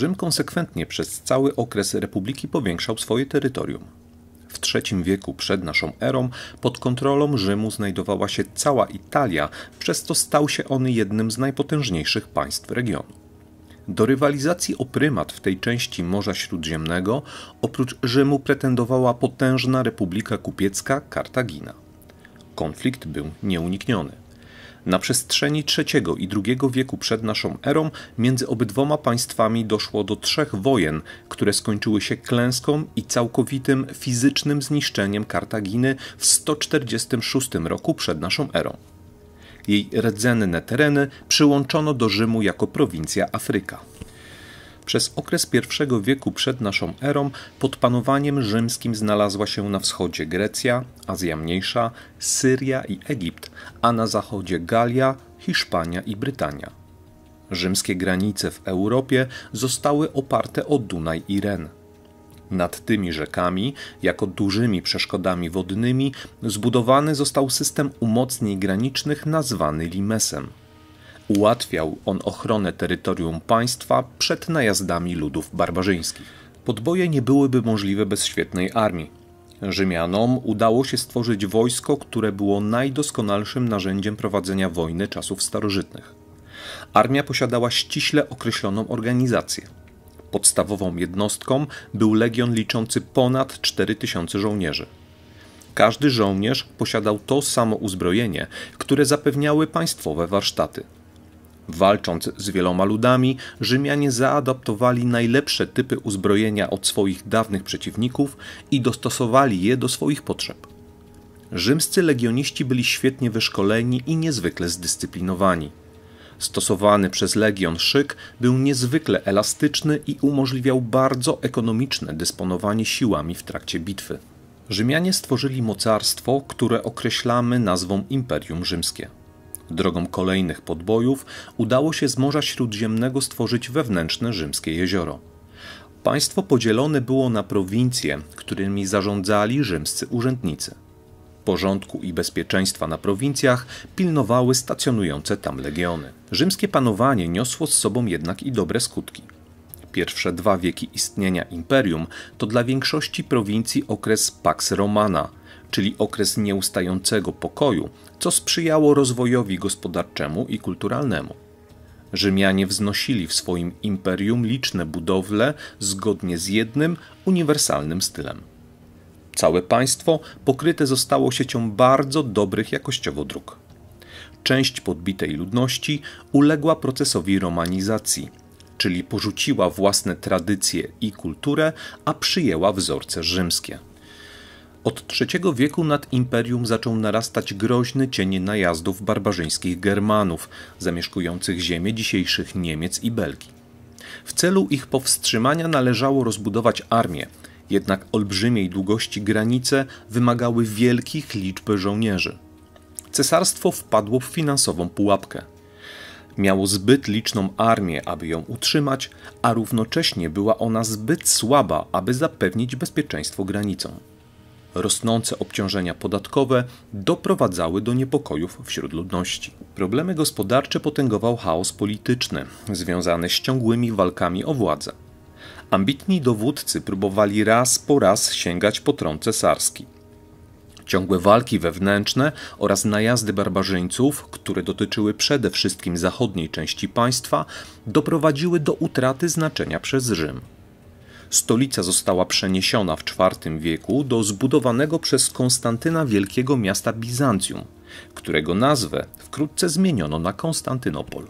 Rzym konsekwentnie przez cały okres republiki powiększał swoje terytorium. W III wieku przed naszą erą pod kontrolą Rzymu znajdowała się cała Italia, przez to stał się on jednym z najpotężniejszych państw regionu. Do rywalizacji o prymat w tej części Morza Śródziemnego oprócz Rzymu pretendowała potężna Republika Kupiecka Kartagina. Konflikt był nieunikniony. Na przestrzeni III i II wieku przed naszą erą między obydwoma państwami doszło do trzech wojen, które skończyły się klęską i całkowitym fizycznym zniszczeniem Kartaginy w 146 roku przed naszą erą. Jej rdzenne tereny przyłączono do Rzymu jako prowincja Afryka. Przez okres I wieku przed naszą erą pod panowaniem rzymskim znalazła się na wschodzie Grecja, Azja Mniejsza, Syria i Egipt, a na zachodzie Galia, Hiszpania i Brytania. Rzymskie granice w Europie zostały oparte o Dunaj i Ren. Nad tymi rzekami, jako dużymi przeszkodami wodnymi, zbudowany został system umocnień granicznych nazwany Limesem – Ułatwiał on ochronę terytorium państwa przed najazdami ludów barbarzyńskich. Podboje nie byłyby możliwe bez świetnej armii. Rzymianom udało się stworzyć wojsko, które było najdoskonalszym narzędziem prowadzenia wojny czasów starożytnych. Armia posiadała ściśle określoną organizację. Podstawową jednostką był legion liczący ponad 4000 żołnierzy. Każdy żołnierz posiadał to samo uzbrojenie, które zapewniały państwowe warsztaty. Walcząc z wieloma ludami, Rzymianie zaadaptowali najlepsze typy uzbrojenia od swoich dawnych przeciwników i dostosowali je do swoich potrzeb. Rzymscy legioniści byli świetnie wyszkoleni i niezwykle zdyscyplinowani. Stosowany przez legion szyk był niezwykle elastyczny i umożliwiał bardzo ekonomiczne dysponowanie siłami w trakcie bitwy. Rzymianie stworzyli mocarstwo, które określamy nazwą Imperium Rzymskie. Drogą kolejnych podbojów udało się z Morza Śródziemnego stworzyć wewnętrzne rzymskie jezioro. Państwo podzielone było na prowincje, którymi zarządzali rzymscy urzędnicy. Porządku i bezpieczeństwa na prowincjach pilnowały stacjonujące tam legiony. Rzymskie panowanie niosło z sobą jednak i dobre skutki. Pierwsze dwa wieki istnienia imperium to dla większości prowincji okres Pax Romana – czyli okres nieustającego pokoju, co sprzyjało rozwojowi gospodarczemu i kulturalnemu. Rzymianie wznosili w swoim imperium liczne budowle zgodnie z jednym, uniwersalnym stylem. Całe państwo pokryte zostało siecią bardzo dobrych jakościowo dróg. Część podbitej ludności uległa procesowi romanizacji, czyli porzuciła własne tradycje i kulturę, a przyjęła wzorce rzymskie. Od III wieku nad imperium zaczął narastać groźny cień najazdów barbarzyńskich Germanów, zamieszkujących ziemię dzisiejszych Niemiec i Belgii. W celu ich powstrzymania należało rozbudować armię, jednak olbrzymiej długości granice wymagały wielkich liczb żołnierzy. Cesarstwo wpadło w finansową pułapkę. Miało zbyt liczną armię, aby ją utrzymać, a równocześnie była ona zbyt słaba, aby zapewnić bezpieczeństwo granicom rosnące obciążenia podatkowe doprowadzały do niepokojów wśród ludności. Problemy gospodarcze potęgował chaos polityczny, związany z ciągłymi walkami o władzę. Ambitni dowódcy próbowali raz po raz sięgać po tron cesarski. Ciągłe walki wewnętrzne oraz najazdy barbarzyńców, które dotyczyły przede wszystkim zachodniej części państwa, doprowadziły do utraty znaczenia przez Rzym. Stolica została przeniesiona w IV wieku do zbudowanego przez Konstantyna Wielkiego miasta Bizancjum, którego nazwę wkrótce zmieniono na Konstantynopol.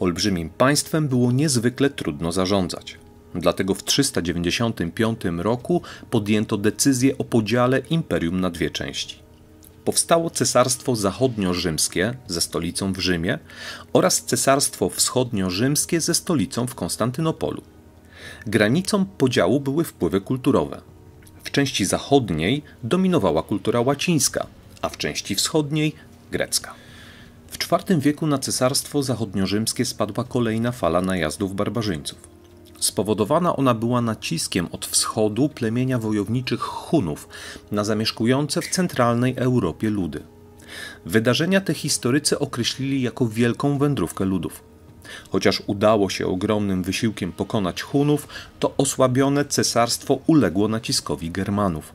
Olbrzymim państwem było niezwykle trudno zarządzać. Dlatego w 395 roku podjęto decyzję o podziale imperium na dwie części. Powstało Cesarstwo Zachodnio-Rzymskie ze stolicą w Rzymie oraz Cesarstwo Wschodnio-Rzymskie ze stolicą w Konstantynopolu. Granicą podziału były wpływy kulturowe. W części zachodniej dominowała kultura łacińska, a w części wschodniej grecka. W IV wieku na cesarstwo zachodniorzymskie spadła kolejna fala najazdów barbarzyńców. Spowodowana ona była naciskiem od wschodu plemienia wojowniczych Hunów na zamieszkujące w centralnej Europie ludy. Wydarzenia te historycy określili jako wielką wędrówkę ludów. Chociaż udało się ogromnym wysiłkiem pokonać Hunów, to osłabione cesarstwo uległo naciskowi Germanów.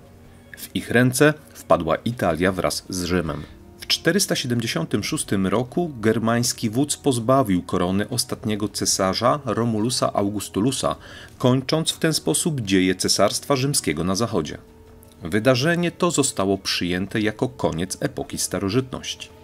W ich ręce wpadła Italia wraz z Rzymem. W 476 roku germański wódz pozbawił korony ostatniego cesarza Romulusa Augustulusa, kończąc w ten sposób dzieje cesarstwa rzymskiego na zachodzie. Wydarzenie to zostało przyjęte jako koniec epoki starożytności.